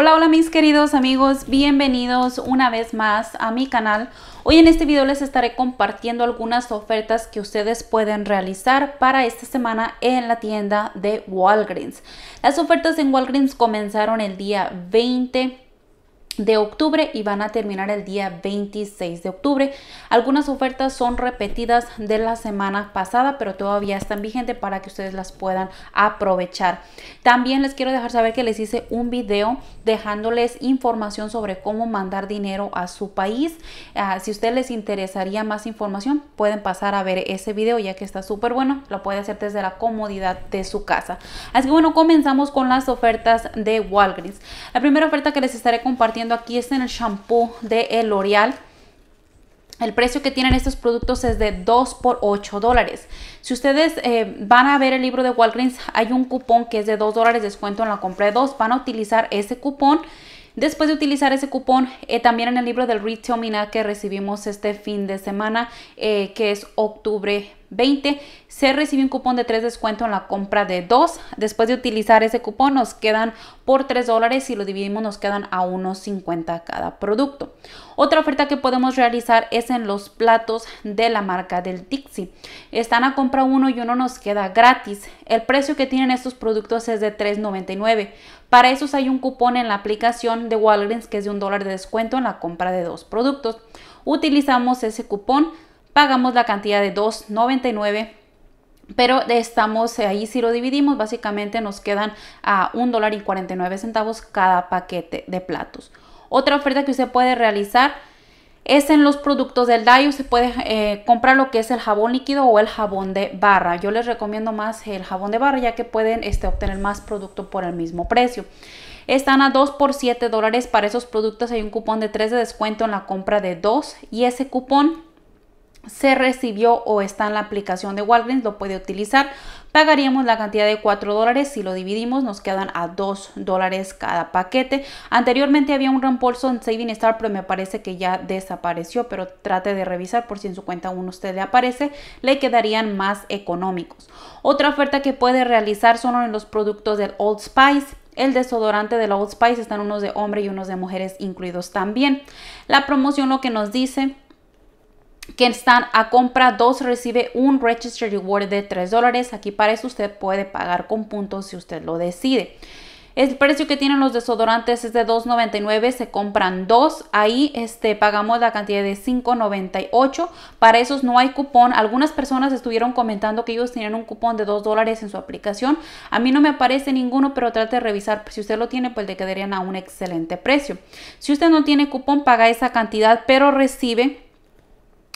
Hola, hola mis queridos amigos, bienvenidos una vez más a mi canal. Hoy en este video les estaré compartiendo algunas ofertas que ustedes pueden realizar para esta semana en la tienda de Walgreens. Las ofertas en Walgreens comenzaron el día 20 de octubre y van a terminar el día 26 de octubre. Algunas ofertas son repetidas de la semana pasada, pero todavía están vigentes para que ustedes las puedan aprovechar. También les quiero dejar saber que les hice un video dejándoles información sobre cómo mandar dinero a su país. Ah, si a ustedes les interesaría más información, pueden pasar a ver ese video ya que está súper bueno. Lo puede hacer desde la comodidad de su casa. Así que bueno, comenzamos con las ofertas de Walgreens. La primera oferta que les estaré compartiendo aquí es en el shampoo de L'Oreal. El precio que tienen estos productos es de 2 por 8 dólares. Si ustedes eh, van a ver el libro de Walgreens, hay un cupón que es de 2 dólares descuento en la compra de 2. Van a utilizar ese cupón Después de utilizar ese cupón, eh, también en el libro del Retail Mina que recibimos este fin de semana, eh, que es octubre 20, se recibe un cupón de 3 descuento en la compra de 2. Después de utilizar ese cupón, nos quedan por 3 dólares. y lo dividimos, nos quedan a unos 50 cada producto. Otra oferta que podemos realizar es en los platos de la marca del Dixie. Están a compra uno y uno nos queda gratis. El precio que tienen estos productos es de $3.99. Para eso hay un cupón en la aplicación de Walgreens que es de un dólar de descuento en la compra de dos productos. Utilizamos ese cupón, pagamos la cantidad de 2.99 pero estamos eh, ahí si lo dividimos básicamente nos quedan a un dólar y 49 centavos cada paquete de platos otra oferta que usted puede realizar es en los productos del Dayu se puede eh, comprar lo que es el jabón líquido o el jabón de barra. Yo les recomiendo más el jabón de barra ya que pueden este, obtener más producto por el mismo precio. Están a 2 por 7 dólares. Para esos productos hay un cupón de 3 de descuento en la compra de 2 y ese cupón se recibió o está en la aplicación de Walgreens, lo puede utilizar. Pagaríamos la cantidad de 4 dólares, si lo dividimos nos quedan a 2 dólares cada paquete. Anteriormente había un reembolso en Saving Star, pero me parece que ya desapareció, pero trate de revisar por si en su cuenta uno usted le aparece, le quedarían más económicos. Otra oferta que puede realizar son en los productos del Old Spice. El desodorante de Old Spice están unos de hombre y unos de mujeres incluidos también. La promoción lo que nos dice que están a compra 2 recibe un Register Reward de 3 dólares. Aquí para eso usted puede pagar con puntos si usted lo decide. El precio que tienen los desodorantes es de $2.99, se compran dos, ahí este, pagamos la cantidad de $5.98, para esos no hay cupón, algunas personas estuvieron comentando que ellos tenían un cupón de $2 dólares en su aplicación, a mí no me aparece ninguno, pero trate de revisar, si usted lo tiene, pues le quedarían a un excelente precio. Si usted no tiene cupón, paga esa cantidad, pero recibe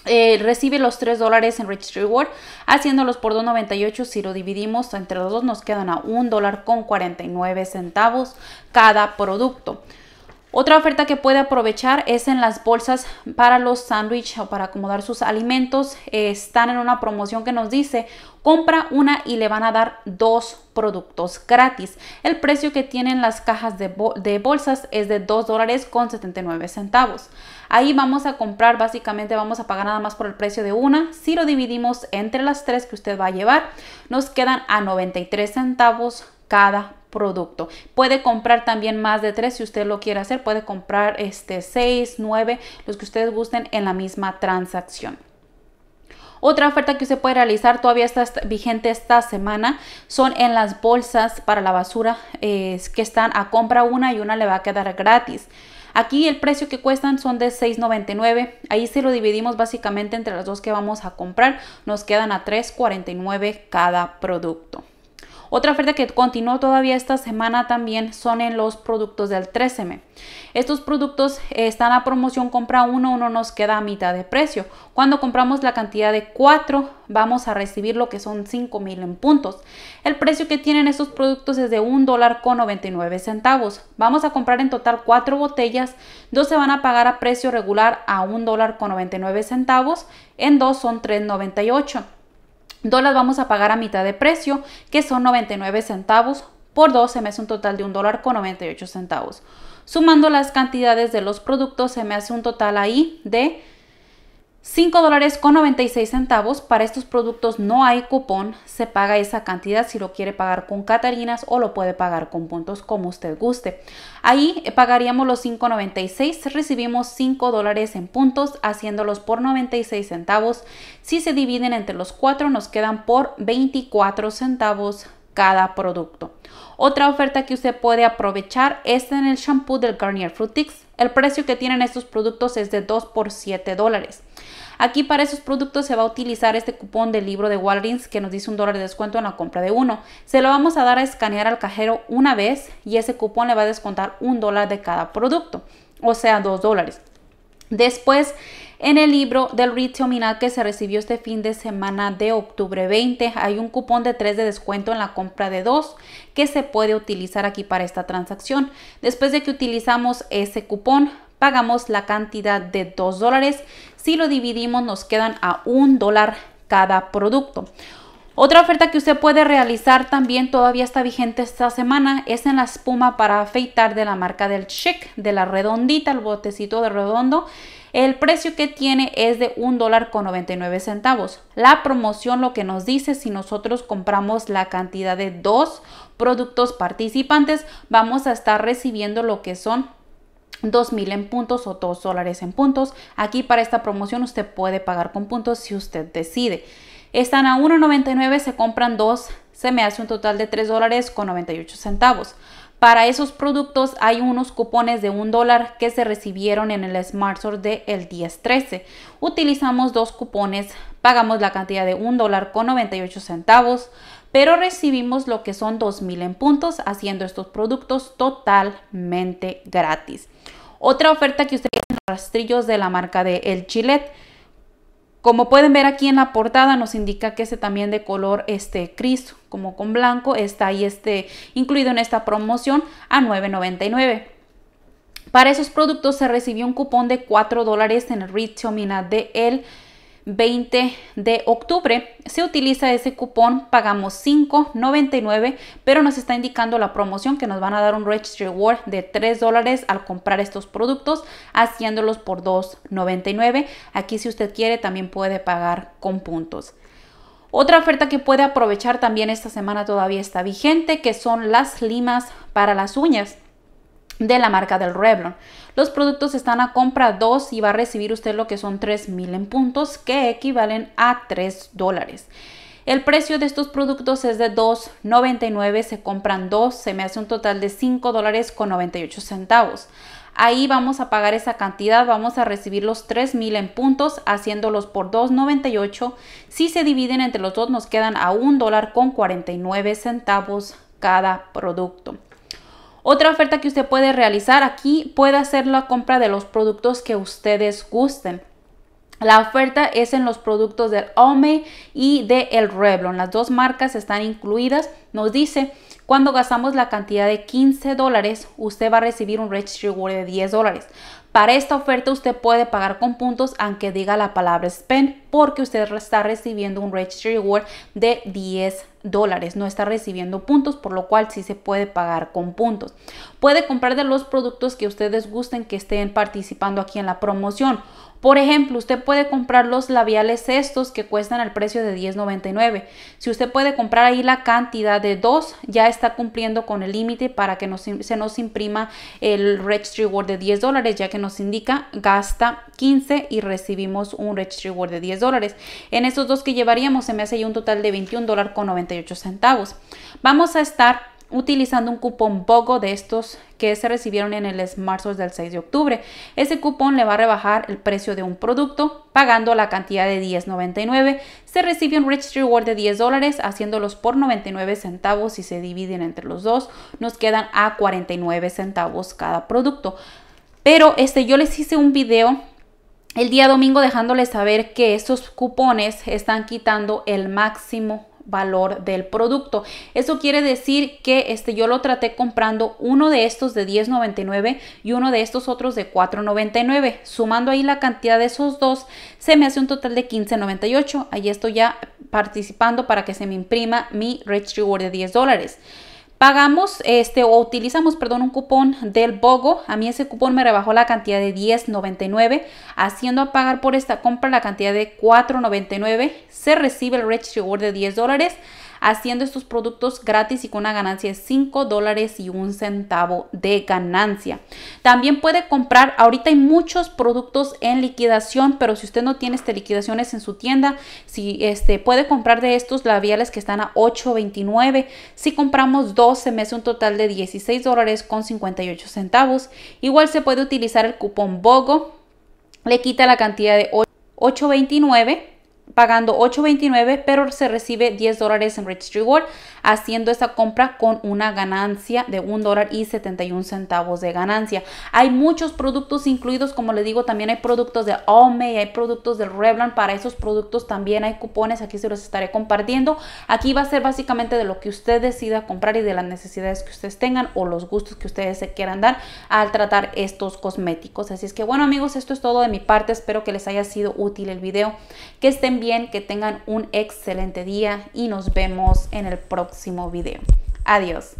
eh, recibe los 3 dólares en Rich Reward, haciéndolos por 2.98. Si lo dividimos entre los dos, nos quedan a 1 dólar con 49 centavos cada producto. Otra oferta que puede aprovechar es en las bolsas para los sándwiches o para acomodar sus alimentos. Eh, están en una promoción que nos dice compra una y le van a dar dos productos gratis. El precio que tienen las cajas de, bolsas es de dos dólares con 79 centavos. Ahí vamos a comprar, básicamente vamos a pagar nada más por el precio de una. Si lo dividimos entre las tres que usted va a llevar, nos quedan a 93 centavos cada producto. Puede comprar también más de tres si usted lo quiere hacer. Puede comprar este 6, 9, los que ustedes gusten en la misma transacción. Otra oferta que se puede realizar, todavía está vigente esta semana, son en las bolsas para la basura que están a compra una y una le va a quedar gratis. Aquí el precio que cuestan son de $6.99. Ahí si lo dividimos básicamente entre las dos que vamos a comprar, nos quedan a $3.49 cada producto. Otra oferta que continuó todavía esta semana también son en los productos del 13M. Estos productos están a promoción compra uno, uno nos queda a mitad de precio. Cuando compramos la cantidad de 4, vamos a recibir lo que son 5 mil en puntos. El precio que tienen estos productos es de un dólar con 99 centavos. Vamos a comprar en total 4 botellas, dos se van a pagar a precio regular a un dólar con 99 centavos, en dos son 3.98. 2 las vamos a pagar a mitad de precio, que son 99 centavos por 2 se me hace un total de un dólar con 98 centavos. Sumando las cantidades de los productos se me hace un total ahí de 5 con Para estos productos no hay cupón, se paga esa cantidad si lo quiere pagar con Catarinas o lo puede pagar con puntos como usted guste. Ahí pagaríamos los 5.96, recibimos 5 en puntos haciéndolos por 96 centavos. Si se dividen entre los 4 nos quedan por 24 centavos cada producto. Otra oferta que usted puede aprovechar es en el shampoo del Garnier Fruitix. El precio que tienen estos productos es de 2 por 7 dólares. Aquí para esos productos se va a utilizar este cupón del libro de Walgreens que nos dice un dólar de descuento en la compra de uno. Se lo vamos a dar a escanear al cajero una vez y ese cupón le va a descontar un dólar de cada producto, o sea, dos dólares. Después, en el libro del RITO Minal que se recibió este fin de semana de octubre 20, hay un cupón de 3 de descuento en la compra de dos que se puede utilizar aquí para esta transacción. Después de que utilizamos ese cupón, pagamos la cantidad de 2 dólares. Si lo dividimos nos quedan a 1 dólar cada producto. Otra oferta que usted puede realizar también todavía está vigente esta semana es en la espuma para afeitar de la marca del Chic, de la redondita, el botecito de redondo. El precio que tiene es de 1 dólar con 99 centavos. La promoción lo que nos dice si nosotros compramos la cantidad de dos productos participantes, vamos a estar recibiendo lo que son 2000 en puntos o 2 dólares en puntos. Aquí para esta promoción usted puede pagar con puntos si usted decide. Están a 1.99, se compran dos, se me hace un total de 3 dólares con 98 centavos. Para esos productos hay unos cupones de 1 dólar que se recibieron en el Smart Store de el 1013. Utilizamos dos cupones, pagamos la cantidad de 1 dólar con 98 centavos, pero recibimos lo que son 2.000 en puntos haciendo estos productos totalmente gratis. Otra oferta que ustedes en los rastrillos de la marca de El Chilet. Como pueden ver aquí en la portada nos indica que este también de color este gris como con blanco está ahí este incluido en esta promoción a 9.99. Para esos productos se recibió un cupón de 4 dólares en el Minad de El 20 de octubre. Se utiliza ese cupón, pagamos 5.99, pero nos está indicando la promoción que nos van a dar un registry Reward de 3 dólares al comprar estos productos, haciéndolos por 2.99. Aquí si usted quiere también puede pagar con puntos. Otra oferta que puede aprovechar también esta semana todavía está vigente, que son las limas para las uñas de la marca del Revlon. Los productos están a compra 2 y va a recibir usted lo que son 3.000 en puntos que equivalen a 3 dólares. El precio de estos productos es de 2.99, se compran 2, se me hace un total de 5 dólares con 98 centavos. Ahí vamos a pagar esa cantidad, vamos a recibir los 3.000 en puntos haciéndolos por 2.98. Si se dividen entre los dos nos quedan a un dólar con 49 centavos cada producto. Otra oferta que usted puede realizar aquí puede hacer la compra de los productos que ustedes gusten. La oferta es en los productos del OME y de El Revlon. Las dos marcas están incluidas. Nos dice, cuando gastamos la cantidad de 15 dólares, usted va a recibir un Registry Reward de 10 dólares. Para esta oferta usted puede pagar con puntos aunque diga la palabra spend porque usted está recibiendo un Registry Reward de 10 dólares, no está recibiendo puntos, por lo cual sí se puede pagar con puntos puede comprar de los productos que ustedes gusten que estén participando aquí en la promoción. Por ejemplo, usted puede comprar los labiales estos que cuestan el precio de $10.99. Si usted puede comprar ahí la cantidad de dos, ya está cumpliendo con el límite para que se nos imprima el Registry Reward de $10, ya que nos indica gasta 15 y recibimos un Registry Reward de $10. En estos dos que llevaríamos se me hace un total de $21.98. Vamos a estar utilizando un cupón BOGO de estos que se recibieron en el marzo del 6 de octubre. Ese cupón le va a rebajar el precio de un producto pagando la cantidad de $10.99. Se recibe un Rich Reward de 10 dólares haciéndolos por 99 centavos y se dividen entre los dos. Nos quedan a 49 centavos cada producto. Pero este, yo les hice un video el día domingo dejándoles saber que estos cupones están quitando el máximo valor del producto. Eso quiere decir que este, yo lo traté comprando uno de estos de $10.99 y uno de estos otros de $4.99. Sumando ahí la cantidad de esos dos, se me hace un total de $15.98. Ahí estoy ya participando para que se me imprima mi Rich Reward de $10 dólares pagamos este o utilizamos, perdón, un cupón del Bogo. A mí ese cupón me rebajó la cantidad de 10.99, haciendo pagar por esta compra la cantidad de 4.99. Se recibe el Registro de 10 dólares haciendo estos productos gratis y con una ganancia de 5 dólares y un centavo de ganancia. También puede comprar, ahorita hay muchos productos en liquidación, pero si usted no tiene este, liquidaciones en su tienda, si este, puede comprar de estos labiales que están a 8.29, si compramos 12 meses un total de 16 dólares con 58 centavos. Igual se puede utilizar el cupón BOGO, le quita la cantidad de 8.29 pagando 8.29, pero se recibe 10 dólares en Rich World haciendo esa compra con una ganancia de $1.71 y 71 centavos de ganancia. Hay muchos productos incluidos, como les digo, también hay productos de Ome, hay productos de Revlon, para esos productos también hay cupones, aquí se los estaré compartiendo. Aquí va a ser básicamente de lo que usted decida comprar y de las necesidades que ustedes tengan o los gustos que ustedes se quieran dar al tratar estos cosméticos. Así es que bueno amigos, esto es todo de mi parte, espero que les haya sido útil el video, que estén que tengan un excelente día y nos vemos en el próximo video. Adiós.